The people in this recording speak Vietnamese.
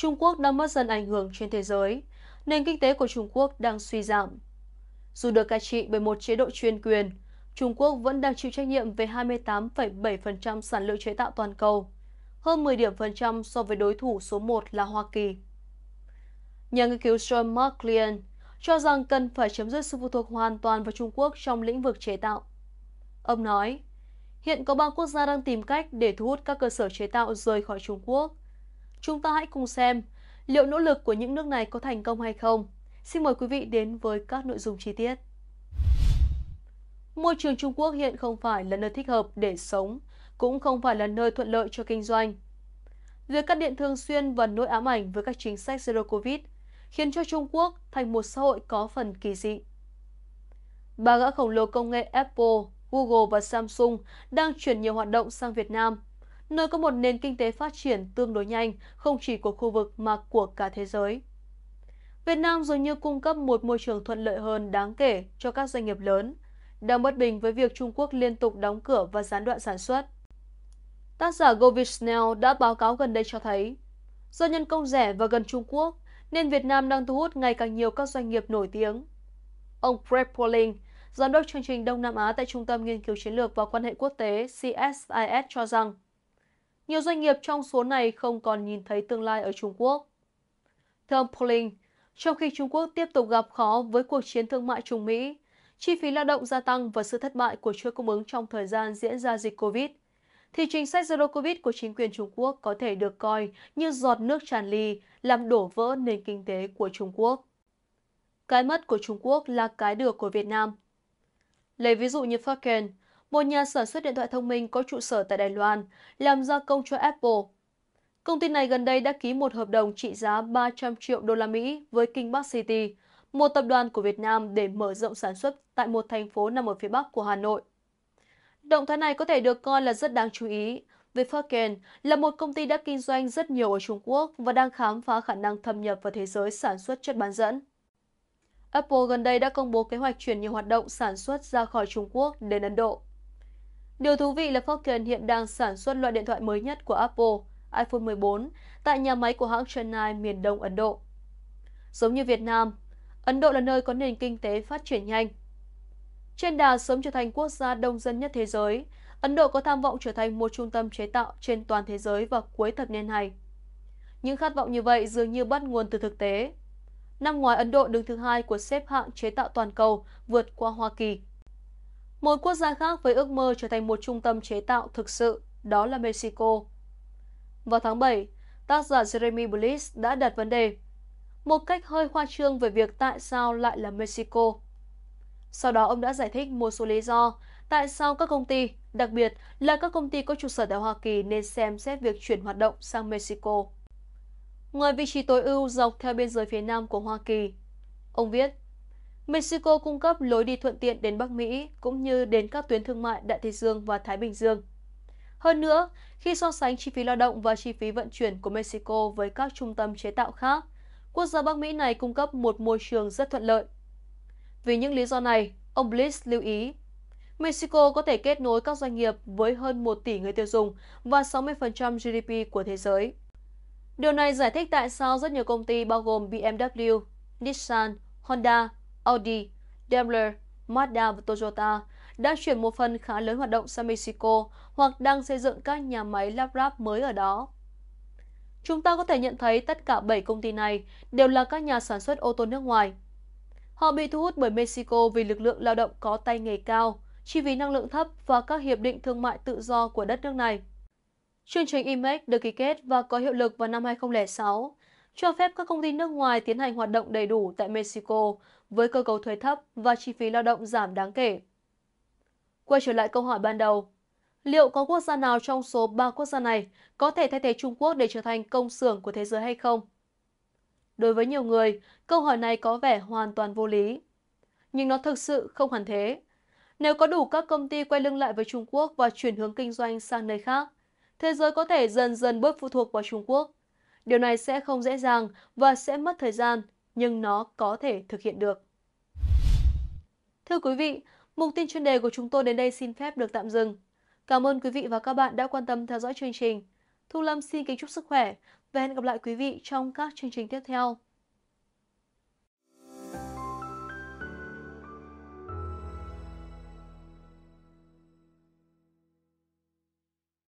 Trung Quốc đang mất dần ảnh hưởng trên thế giới, nền kinh tế của Trung Quốc đang suy giảm. Dù được cai trị bởi một chế độ chuyên quyền, Trung Quốc vẫn đang chịu trách nhiệm về 28,7% sản lượng chế tạo toàn cầu, hơn 10 điểm phần trăm so với đối thủ số 1 là Hoa Kỳ. Nhà nghiên cứu Sean McLean cho rằng cần phải chấm dứt sự phụ thuộc hoàn toàn vào Trung Quốc trong lĩnh vực chế tạo. Ông nói, hiện có ba quốc gia đang tìm cách để thu hút các cơ sở chế tạo rời khỏi Trung Quốc – Chúng ta hãy cùng xem liệu nỗ lực của những nước này có thành công hay không. Xin mời quý vị đến với các nội dung chi tiết. Môi trường Trung Quốc hiện không phải là nơi thích hợp để sống, cũng không phải là nơi thuận lợi cho kinh doanh. Việc cắt điện thường xuyên và nỗi ám ảnh với các chính sách Zero Covid khiến cho Trung Quốc thành một xã hội có phần kỳ dị. Ba gã khổng lồ công nghệ Apple, Google và Samsung đang chuyển nhiều hoạt động sang Việt Nam – nơi có một nền kinh tế phát triển tương đối nhanh, không chỉ của khu vực mà của cả thế giới. Việt Nam dường như cung cấp một môi trường thuận lợi hơn đáng kể cho các doanh nghiệp lớn, đang bất bình với việc Trung Quốc liên tục đóng cửa và gián đoạn sản xuất. Tác giả Govind Snell đã báo cáo gần đây cho thấy, do nhân công rẻ và gần Trung Quốc, nên Việt Nam đang thu hút ngày càng nhiều các doanh nghiệp nổi tiếng. Ông Fred Pauling, giám đốc chương trình Đông Nam Á tại Trung tâm Nghiên cứu Chiến lược và Quan hệ Quốc tế CSIS cho rằng, nhiều doanh nghiệp trong số này không còn nhìn thấy tương lai ở Trung Quốc. Theo ông Pauling, trong khi Trung Quốc tiếp tục gặp khó với cuộc chiến thương mại Trung Mỹ, chi phí lao động gia tăng và sự thất bại của chuỗi cung ứng trong thời gian diễn ra dịch Covid, thì chính sách Zero Covid của chính quyền Trung Quốc có thể được coi như giọt nước tràn ly làm đổ vỡ nền kinh tế của Trung Quốc. Cái mất của Trung Quốc là cái được của Việt Nam. Lấy ví dụ như Falcon, một nhà sản xuất điện thoại thông minh có trụ sở tại Đài Loan, làm gia công cho Apple. Công ty này gần đây đã ký một hợp đồng trị giá 300 triệu đô la Mỹ với King Park City, một tập đoàn của Việt Nam để mở rộng sản xuất tại một thành phố nằm ở phía bắc của Hà Nội. Động thái này có thể được coi là rất đáng chú ý. vì Volkswagen là một công ty đã kinh doanh rất nhiều ở Trung Quốc và đang khám phá khả năng thâm nhập vào thế giới sản xuất chất bán dẫn. Apple gần đây đã công bố kế hoạch chuyển nhiều hoạt động sản xuất ra khỏi Trung Quốc đến Ấn Độ. Điều thú vị là Falcon hiện đang sản xuất loại điện thoại mới nhất của Apple, iPhone 14, tại nhà máy của hãng Chennai, miền đông Ấn Độ. Giống như Việt Nam, Ấn Độ là nơi có nền kinh tế phát triển nhanh. Trên đà sớm trở thành quốc gia đông dân nhất thế giới, Ấn Độ có tham vọng trở thành một trung tâm chế tạo trên toàn thế giới vào cuối thập niên này. Những khát vọng như vậy dường như bắt nguồn từ thực tế. Năm ngoái, Ấn Độ đứng thứ hai của xếp hạng chế tạo toàn cầu, vượt qua Hoa Kỳ. Một quốc gia khác với ước mơ trở thành một trung tâm chế tạo thực sự, đó là Mexico. Vào tháng 7, tác giả Jeremy Bliss đã đặt vấn đề, một cách hơi khoa trương về việc tại sao lại là Mexico. Sau đó ông đã giải thích một số lý do tại sao các công ty, đặc biệt là các công ty có trụ sở tại Hoa Kỳ nên xem xét việc chuyển hoạt động sang Mexico. Ngoài vị trí tối ưu dọc theo biên giới phía nam của Hoa Kỳ, ông viết, Mexico cung cấp lối đi thuận tiện đến Bắc Mỹ cũng như đến các tuyến thương mại Đại Tây Dương và Thái Bình Dương. Hơn nữa, khi so sánh chi phí lao động và chi phí vận chuyển của Mexico với các trung tâm chế tạo khác, quốc gia Bắc Mỹ này cung cấp một môi trường rất thuận lợi. Vì những lý do này, ông Bliss lưu ý, Mexico có thể kết nối các doanh nghiệp với hơn 1 tỷ người tiêu dùng và 60% GDP của thế giới. Điều này giải thích tại sao rất nhiều công ty bao gồm BMW, Nissan, Honda, Audi, Daimler, Mazda và Toyota đã chuyển một phần khá lớn hoạt động sang Mexico hoặc đang xây dựng các nhà máy lắp ráp mới ở đó. Chúng ta có thể nhận thấy tất cả 7 công ty này đều là các nhà sản xuất ô tô nước ngoài. Họ bị thu hút bởi Mexico vì lực lượng lao động có tay nghề cao, chi phí năng lượng thấp và các hiệp định thương mại tự do của đất nước này. Chương trình IMEX được ký kết và có hiệu lực vào năm 2006 cho phép các công ty nước ngoài tiến hành hoạt động đầy đủ tại Mexico với cơ cấu thuế thấp và chi phí lao động giảm đáng kể. Quay trở lại câu hỏi ban đầu, liệu có quốc gia nào trong số 3 quốc gia này có thể thay thế Trung Quốc để trở thành công xưởng của thế giới hay không? Đối với nhiều người, câu hỏi này có vẻ hoàn toàn vô lý. Nhưng nó thực sự không hẳn thế. Nếu có đủ các công ty quay lưng lại với Trung Quốc và chuyển hướng kinh doanh sang nơi khác, thế giới có thể dần dần bớt phụ thuộc vào Trung Quốc. Điều này sẽ không dễ dàng và sẽ mất thời gian, nhưng nó có thể thực hiện được. Thưa quý vị, mục tin chuyên đề của chúng tôi đến đây xin phép được tạm dừng. Cảm ơn quý vị và các bạn đã quan tâm theo dõi chương trình. Thu Lâm xin kính chúc sức khỏe và hẹn gặp lại quý vị trong các chương trình tiếp theo.